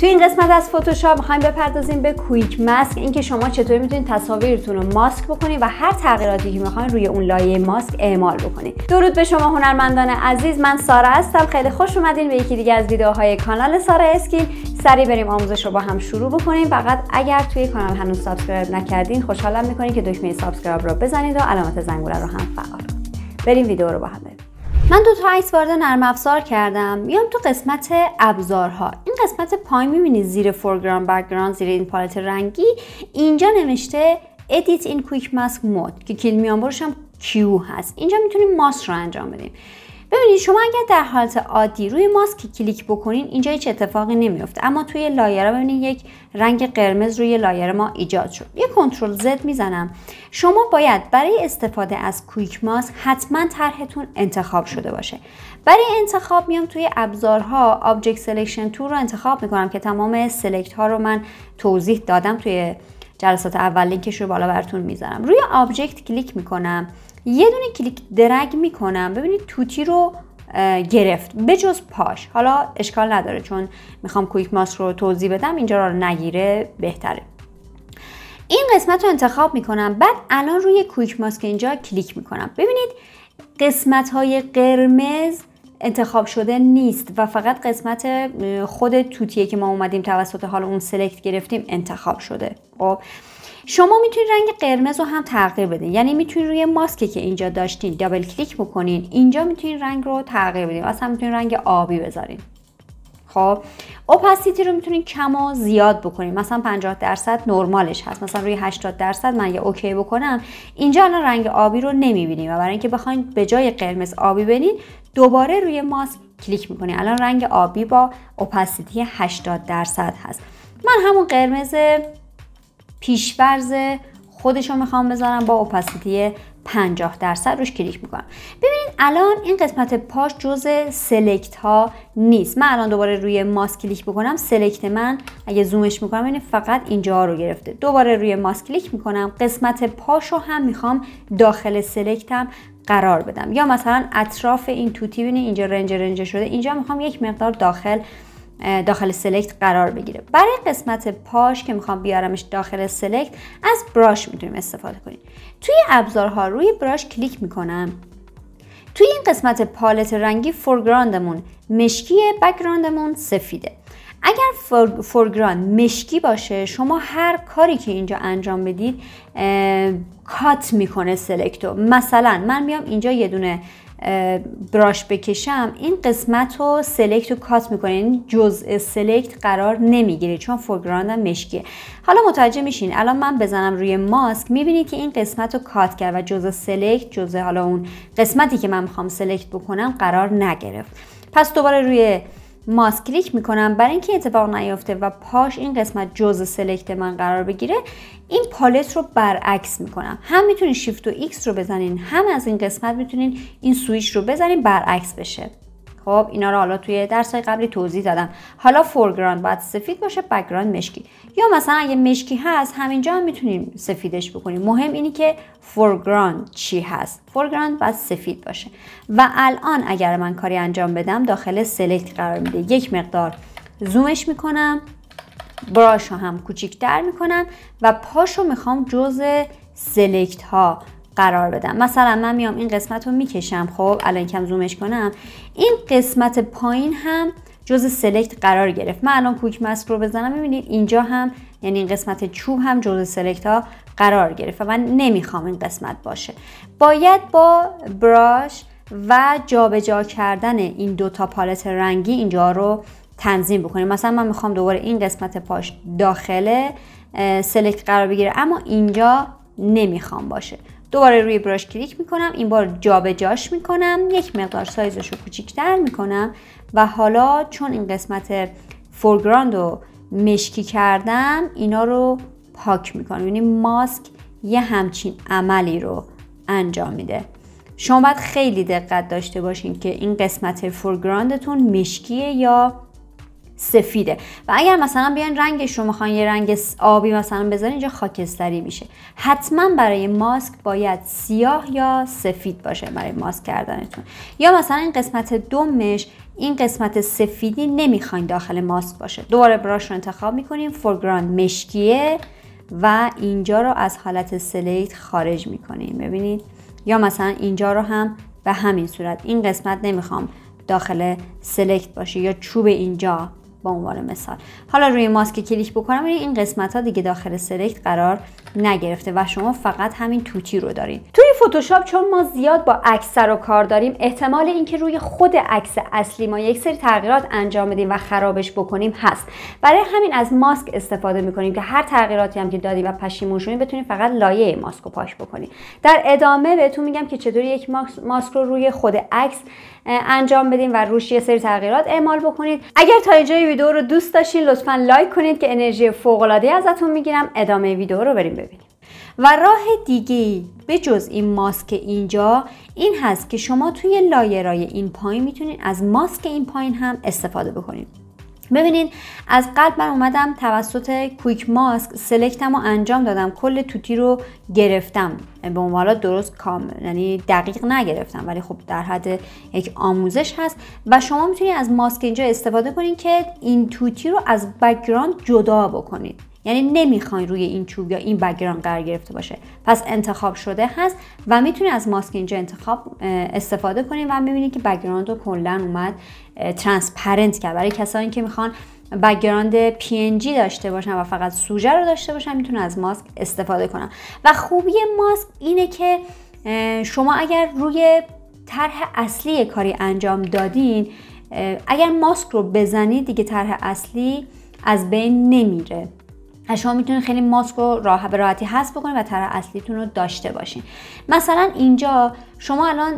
توی این قسمت از فتوشاپ میخوایم بپردازیم به کویک ماسک اینکه شما چطوری میتونید تصاویرتون رو ماسک بکنید و هر تغییراتی که میخواین روی اون لایه ماسک اعمال بکنید درود به شما هنرمندان عزیز من سارا هستم خیلی خوش اومدین به یکی دیگه از ویدیوهای کانال سارا اسکین سریع بریم آموزش رو با هم شروع بکنیم فقط اگر توی کانال هنوز سابسکرایب نکردین خوشحالم میکنید که دکمه سابسکرایب رو بزنید و علامت زنگوله رو هم فعال بریم ویدیو رو با هم ببینیم. من دو تا عکس وارد نرم افزار کردم میام تو قسمت ابزارها این قسمت پایین میبینی زیر فورگراند بکگراند زیر این پالت رنگی اینجا نوشته ادیت این کویک ماسک مود که کلمه هم کیو هست اینجا میتونیم ماسک رو انجام بدیم ببینید شما اگر در حالت عادی روی ماسک کلیک بکنین اینجا هیچ اتفاقی نمیفته اما توی را ببینید یک رنگ قرمز روی لایر ما ایجاد شد یه کنترل زد میزنم شما باید برای استفاده از کویک ماسک حتما طرحتون انتخاب شده باشه برای انتخاب میام توی ابزارها آبجکت سلکشن تور رو انتخاب میکنم که تمام سلکت ها رو من توضیح دادم توی جلسات اول لینکش رو بالا براتون میذارم روی آبجکت کلیک میکنم یه دونه کلیک درگ میکنم ببینید توتی رو گرفت به جز پاش حالا اشکال نداره چون میخوام کویک ماسک رو توضیح بدم اینجا رو نگیره بهتره این قسمت رو انتخاب میکنم بعد الان روی کویک ماسک اینجا کلیک میکنم ببینید قسمت های قرمز انتخاب شده نیست و فقط قسمت خود توتیه که ما اومدیم توسط حال اون سلکت گرفتیم انتخاب شده خب شما میتونید رنگ قرمز رو هم تغییر بدین یعنی میتونید روی ماسکی که اینجا داشتین دابل کلیک بکنین اینجا میتونید رنگ رو تغییر بدین اصلا میتونید رنگ آبی بذارین خب اوپاسیتی رو میتونید کم و زیاد بکنین مثلا 50 درصد نرمالش هست مثلا روی 80 درصد من یه اوکی بکنم اینجا الان رنگ آبی رو نمیبینیم و برای اینکه بخواید به جای قرمز آبی بنین دوباره روی ماسک کلیک میکنین الان رنگ آبی با اوپاسیتی 80 درصد هست من همون قرمز پیشورز خودش رو میخوام بذارم با اپاسیتی 50 درصد روش کلیک میکنم ببینید الان این قسمت پاش جز سلکت ها نیست من الان دوباره روی ماسک کلیک بکنم سلکت من اگه زومش میکنم این یعنی فقط اینجا رو گرفته دوباره روی ماسک کلیک میکنم قسمت پاش رو هم میخوام داخل سلکتم قرار بدم یا مثلا اطراف این توتی بینید اینجا رنج رنج شده اینجا میخوام یک مقدار داخل داخل سلکت قرار بگیره برای قسمت پاش که میخوام بیارمش داخل سلکت از براش میتونیم استفاده کنیم توی ابزارها روی براش کلیک میکنم توی این قسمت پالت رنگی فورگراندمون مشکیه بکگراندمون سفیده اگر فورگراند مشکی باشه شما هر کاری که اینجا انجام بدید کات میکنه سلکتو مثلا من میام اینجا یه دونه براش بکشم این قسمت رو سلکت رو کات میکنه جز جزء سلکت قرار نمیگیره چون هم مشکیه حالا متوجه میشین الان من بزنم روی ماسک میبینید که این قسمت رو کات کرد و جزء سلکت جزء حالا اون قسمتی که من میخوام سلکت بکنم قرار نگرفت پس دوباره روی ماسک کلیک میکنم برای اینکه اتفاق نیفته و پاش این قسمت جز سلکت من قرار بگیره این پالت رو برعکس میکنم هم میتونین شیفت و ایکس رو بزنین هم از این قسمت میتونین این سویچ رو بزنین برعکس بشه خب اینا رو حالا توی درس قبلی توضیح دادم حالا فورگراند باید سفید باشه بکگراند مشکی یا مثلا اگه مشکی هست همینجا هم میتونیم سفیدش بکنیم مهم اینی که فورگراند چی هست فورگراند باید سفید باشه و الان اگر من کاری انجام بدم داخل سلکت قرار میده یک مقدار زومش میکنم براش رو هم کوچیکتر میکنم و پاشو میخوام جز سلکت ها قرار بدم مثلا من میام این قسمت رو میکشم خب الان کم زومش کنم این قسمت پایین هم جز سلکت قرار گرفت من الان کوک ماسک رو بزنم میبینید اینجا هم یعنی این قسمت چوب هم جز سلکت ها قرار گرفت و من نمیخوام این قسمت باشه باید با براش و جابجا جا کردن این دو تا پالت رنگی اینجا رو تنظیم بکنیم مثلا من میخوام دوباره این قسمت پاش داخل سلکت قرار بگیره اما اینجا نمیخوام باشه دوباره روی براش کلیک میکنم این بار جابجاش میکنم یک مقدار سایزش رو کوچیکتر میکنم و حالا چون این قسمت فورگراند رو مشکی کردم اینا رو پاک میکنم یعنی ماسک یه همچین عملی رو انجام میده شما باید خیلی دقت داشته باشین که این قسمت فورگراندتون مشکیه یا سفیده و اگر مثلا بیان رنگش رو میخوان یه رنگ آبی مثلا بذارین اینجا خاکستری میشه حتما برای ماسک باید سیاه یا سفید باشه برای ماسک کردنتون یا مثلا این قسمت دمش این قسمت سفیدی نمیخواین داخل ماسک باشه دوباره براش رو انتخاب میکنیم فورگراند مشکیه و اینجا رو از حالت سلیت خارج میکنیم ببینید یا مثلا اینجا رو هم به همین صورت این قسمت نمیخوام داخل سلکت باشه یا چوب اینجا به عنوان مثال حالا روی ماسک کلیک بکنم یعنی این قسمت ها دیگه داخل سلکت قرار نگرفته و شما فقط همین توتی رو دارین توی فتوشاپ چون ما زیاد با عکس سر و کار داریم احتمال اینکه روی خود عکس اصلی ما یک سری تغییرات انجام بدیم و خرابش بکنیم هست برای همین از ماسک استفاده میکنیم که هر تغییراتی هم که دادی و پشیمون شدی بتونیم فقط لایه ماسک رو پاش بکنیم. در ادامه بهتون میگم که چطوری یک ماسک رو روی خود عکس انجام بدیم و روش یه سری تغییرات اعمال بکنید اگر تا اینجا ویدیو رو دوست داشتین لطفا لایک کنید که انرژی فوق العاده ازتون میگیرم ادامه ویدیو رو بریم و راه دیگه به جز این ماسک اینجا این هست که شما توی لایرهای این پایین میتونید از ماسک این پایین هم استفاده بکنید ببینید از قلب من اومدم توسط کویک ماسک سلکتم رو انجام دادم کل توتی رو گرفتم به اون درست کام یعنی دقیق نگرفتم ولی خب در حد یک آموزش هست و شما میتونید از ماسک اینجا استفاده کنید که این توتی رو از بکگراند جدا بکنید یعنی نمیخواین روی این چوب یا این بگران قرار گرفته باشه پس انتخاب شده هست و میتونید از ماسک اینجا انتخاب استفاده کنید و میبینید که بگراند رو کلا اومد ترانسپرنت کرد برای کسانی که میخوان بگراند PNG داشته باشن و فقط سوژه رو داشته باشن میتونن از ماسک استفاده کنن و خوبی ماسک اینه که شما اگر روی طرح اصلی کاری انجام دادین اگر ماسک رو بزنید دیگه طرح اصلی از بین نمیره و شما میتونید خیلی ماسک رو راه به راحتی هست بکنید و طرح اصلیتون رو داشته باشین مثلا اینجا شما الان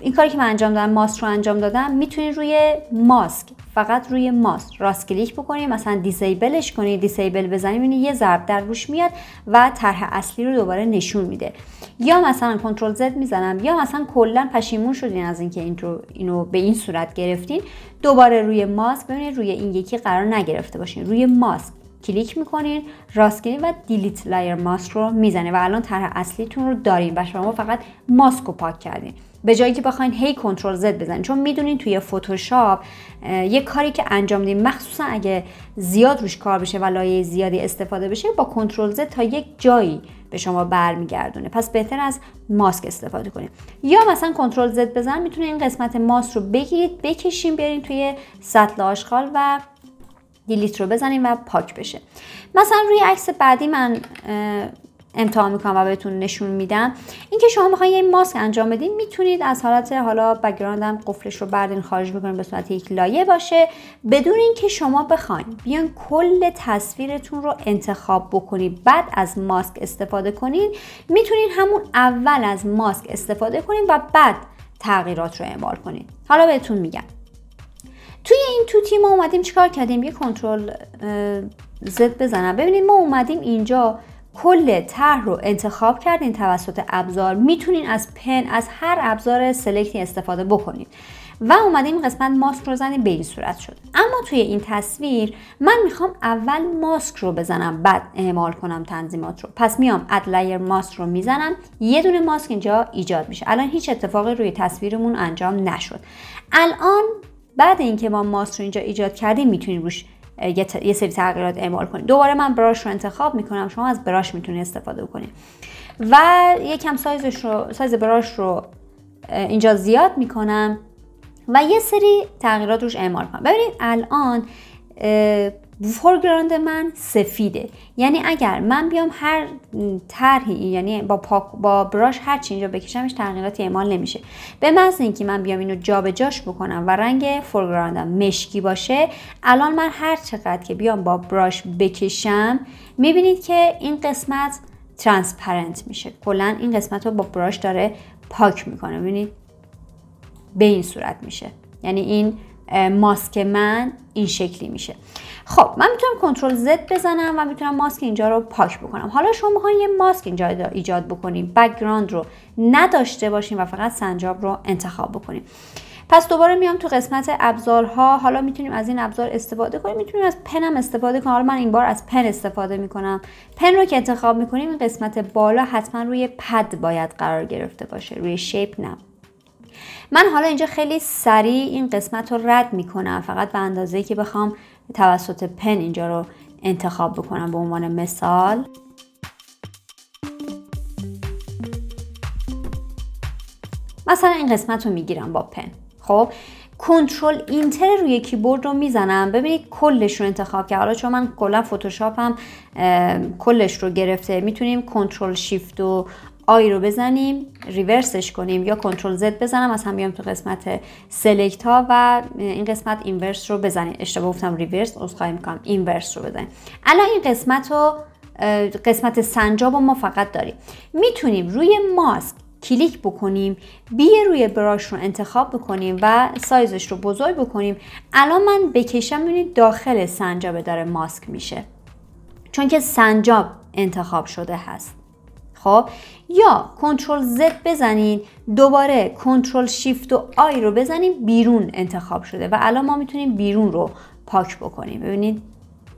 این کاری که من انجام دادم ماسک رو انجام دادم میتونید روی ماسک فقط روی ماسک راست کلیک بکنید مثلا دیزیبلش کنید دیزیبل بزنید یه ضرب در روش میاد و طرح اصلی رو دوباره نشون میده یا مثلا کنترل زد میزنم یا مثلا کلا پشیمون شدین از اینکه این اینو به این صورت گرفتین دوباره روی ماسک ببینید روی این یکی قرار نگرفته باشین روی ماسک کلیک میکنین راستگیری و دیلیت لایر ماسک رو میزنه و الان طرح اصلیتون رو داریم، و شما فقط ماسک رو پاک کردین به جایی که بخواین هی کنترل زد بزنین چون میدونین توی فتوشاپ یه کاری که انجام میدین مخصوصا اگه زیاد روش کار بشه و لایه زیادی استفاده بشه با کنترل زد تا یک جایی به شما برمیگردونه پس بهتر از ماسک استفاده کنید یا مثلا کنترل زد بزن میتونه این قسمت ماسک رو بگیرید بکشین بیارین توی سطل آشغال و دیلیت رو بزنیم و پاک بشه مثلا روی عکس بعدی من امتحان میکنم و بهتون نشون میدم اینکه شما میخواین یه ماسک انجام بدین میتونید از حالت حالا بکگراند هم قفلش رو بردین خارج بکنید به صورت یک لایه باشه بدون اینکه شما بخواین بیان کل تصویرتون رو انتخاب بکنید بعد از ماسک استفاده کنید میتونید همون اول از ماسک استفاده کنید و بعد تغییرات رو اعمال کنید حالا بهتون میگم توی این توتی ما اومدیم چیکار کردیم یه کنترل زد بزنم ببینید ما اومدیم اینجا کل طرح رو انتخاب کردین توسط ابزار میتونین از پن از هر ابزار سلکتی استفاده بکنید و اومدیم قسمت ماسک رو زنیم به این صورت شد اما توی این تصویر من میخوام اول ماسک رو بزنم بعد اعمال کنم تنظیمات رو پس میام اد لایر ماسک رو میزنم یه دونه ماسک اینجا ایجاد میشه الان هیچ اتفاقی روی تصویرمون انجام نشد الان بعد اینکه ما ماست رو اینجا ایجاد کردیم میتونیم روش یه, سری تغییرات اعمال کنیم دوباره من براش رو انتخاب میکنم شما از براش میتونید استفاده کنید و یکم سایزش رو سایز براش رو اینجا زیاد میکنم و یه سری تغییرات روش اعمال کنم ببینید الان فورگراند من سفیده یعنی اگر من بیام هر طرحی یعنی با پاک با براش هر چی اینجا بکشمش تغییراتی اعمال نمیشه به محض اینکه من بیام اینو جابجاش بکنم و رنگ فورگراندم مشکی باشه الان من هر چقدر که بیام با براش بکشم میبینید که این قسمت ترانسپرنت میشه کلا این قسمت رو با براش داره پاک میکنه ببینید به این صورت میشه یعنی این ماسک من این شکلی میشه خب من میتونم کنترل زد بزنم و میتونم ماسک اینجا رو پاک بکنم حالا شما میخواین یه ماسک اینجا ایجاد بکنیم بکگراند رو نداشته باشیم و فقط سنجاب رو انتخاب بکنیم پس دوباره میام تو قسمت ابزارها حالا میتونیم از این ابزار استفاده کنیم میتونیم از پنم استفاده کنیم حالا من این بار از پن استفاده میکنم پن رو که انتخاب میکنیم این قسمت بالا حتما روی پد باید قرار گرفته باشه روی شیپ نه من حالا اینجا خیلی سریع این قسمت رو رد میکنم فقط به اندازه که بخوام توسط پن اینجا رو انتخاب بکنم به عنوان مثال مثلا این قسمت رو میگیرم با پن خب کنترل اینتر روی کیبورد رو میزنم ببینید کلش رو انتخاب که حالا چون من کلا فتوشاپ هم کلش رو گرفته میتونیم کنترل شیفت و آی رو بزنیم ریورسش کنیم یا کنترل زد بزنم از هم بیام تو قسمت سلکت ها و این قسمت اینورس رو بزنیم اشتباه گفتم ریورس خواهیم میکنم اینورس رو بزنیم الان این قسمت رو قسمت سنجاب رو ما فقط داریم میتونیم روی ماسک کلیک بکنیم بی روی براش رو انتخاب بکنیم و سایزش رو بزرگ بکنیم الان من بکشم ببینید داخل سنجاب داره ماسک میشه چون که سنجاب انتخاب شده هست خب یا کنترل زد بزنین دوباره کنترل شیفت و آی رو بزنیم بیرون انتخاب شده و الان ما میتونیم بیرون رو پاک بکنیم ببینید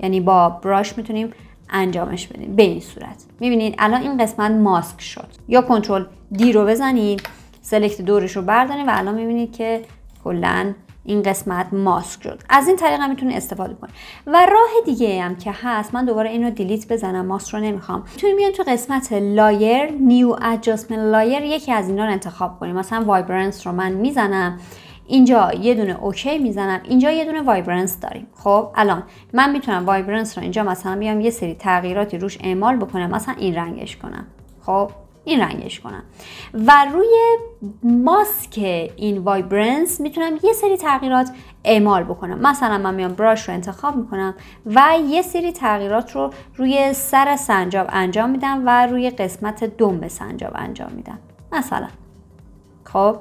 یعنی با براش میتونیم انجامش بدیم به این صورت میبینید الان این قسمت ماسک شد یا کنترل دی رو بزنید سلکت دورش رو بردارید و الان میبینید که کلن این قسمت ماسک شد از این طریق هم میتونید استفاده کنید و راه دیگه هم که هست من دوباره اینو دیلیت بزنم ماسک رو نمیخوام توی میان تو قسمت لایر نیو ادجاستمنت لایر یکی از اینا رو انتخاب کنیم مثلا وایبرنس رو من میزنم اینجا یه دونه اوکی میزنم اینجا یه دونه وایبرنس داریم خب الان من میتونم وایبرنس رو اینجا مثلا بیام یه سری تغییراتی روش اعمال بکنم مثلا این رنگش کنم خب این رنگش کنم و روی ماسک این وایبرنس میتونم یه سری تغییرات اعمال بکنم مثلا من میام براش رو انتخاب میکنم و یه سری تغییرات رو روی سر سنجاب انجام میدم و روی قسمت دم سنجاب انجام میدم مثلا خب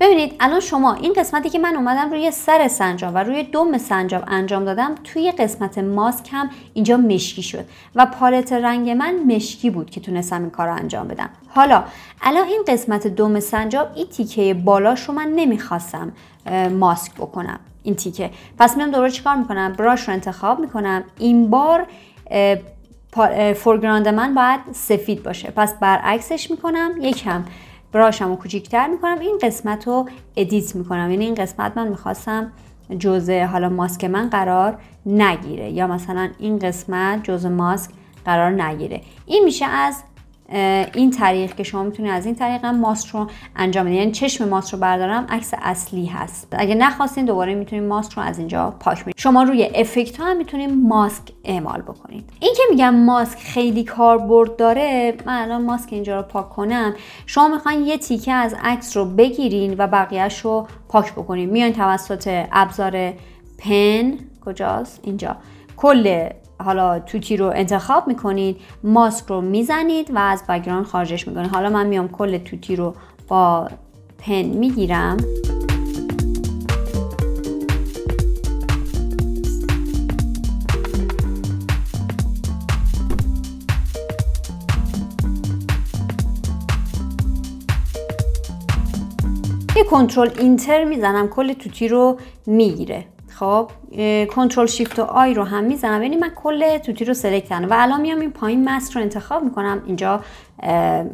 ببینید الان شما این قسمتی که من اومدم روی سر سنجاب و روی دم سنجاب انجام دادم توی قسمت ماسک هم اینجا مشکی شد و پالت رنگ من مشکی بود که تونستم این کار رو انجام بدم حالا الان این قسمت دم سنجاب این تیکه بالاش رو من نمیخواستم ماسک بکنم این تیکه پس میام دوباره چیکار میکنم براش رو انتخاب میکنم این بار فورگراند من باید سفید باشه پس برعکسش میکنم یکم براشم رو کوچیکتر میکنم این قسمت رو ادیت میکنم یعنی این قسمت من میخواستم جزء حالا ماسک من قرار نگیره یا مثلا این قسمت جزء ماسک قرار نگیره این میشه از این طریق که شما میتونید از این طریق هم ماست رو انجام بدید یعنی چشم ماست رو بردارم عکس اصلی هست اگه نخواستین دوباره میتونید ماست رو از اینجا پاک کنید شما روی افکت ها هم میتونید ماسک اعمال بکنید این که میگم ماسک خیلی کاربرد داره من الان ماسک اینجا رو پاک کنم شما میخواین یه تیکه از عکس رو بگیرین و بقیهش رو پاک بکنید میان توسط ابزار پن کجاست اینجا کل حالا توتی رو انتخاب میکنید ماسک رو میزنید و از بگران خارجش میکنید حالا من میام کل توتی رو با پن میگیرم یه کنترل اینتر میزنم کل توتی رو میگیره خب کنترل شیفت و آی رو هم میزنم یعنی من کل توتی رو سلکت کردم و الان میام این پایین مست رو انتخاب میکنم اینجا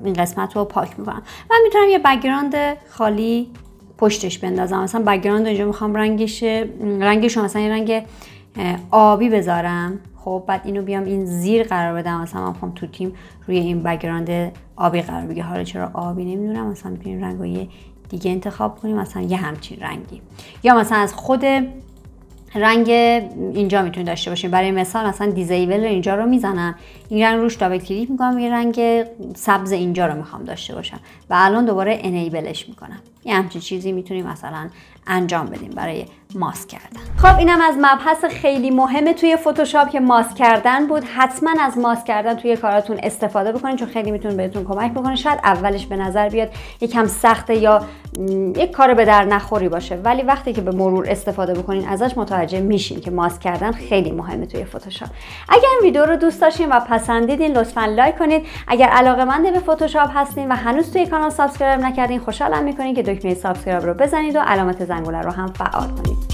این قسمت رو پاک میکنم و میتونم یه بگراند خالی پشتش بندازم مثلا بگراند اینجا میخوام رنگش رنگش رو مثلا یه رنگ آبی بذارم خب بعد اینو بیام این زیر قرار بدم مثلا من میخوام تو تیم روی این بگراند آبی قرار بگیره حالا چرا آبی نمیدونم مثلا میتونیم رنگ دیگه انتخاب کنیم مثلا یه همچین رنگی یا مثلا از خود رنگ اینجا میتونید داشته باشین برای مثال مثلا دیزیبل اینجا رو میزنن این رنگ روش دابل کلیک میکنم یه رنگ سبز اینجا رو میخوام داشته باشم و الان دوباره انیبلش میکنم یه همچین چیزی میتونیم مثلا انجام بدیم برای ماسک کردن خب اینم از مبحث خیلی مهمه توی فتوشاپ که ماسک کردن بود حتما از ماسک کردن توی کاراتون استفاده بکنید چون خیلی میتونه بهتون کمک بکنه شاید اولش به نظر بیاد یکم سخته یا یک کار به در نخوری باشه ولی وقتی که به مرور استفاده بکنین ازش متوجه میشین که ماسک کردن خیلی مهمه توی فتوشاپ اگر این ویدیو رو دوست داشتین و پسندیدین لطفا لایک کنید اگر علاقه منده به فتوشاپ هستین و هنوز توی کانال سابسکرایب نکردین خوشحالم میکنین که دکمه سابسکرایب رو بزنید و علامت زنگوله رو هم فعال کنید